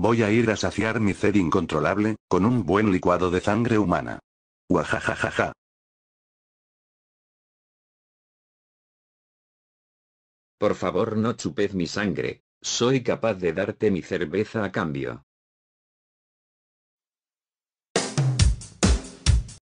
Voy a ir a saciar mi sed incontrolable, con un buen licuado de sangre humana. Guajajajaja. Por favor no chupes mi sangre. Soy capaz de darte mi cerveza a cambio.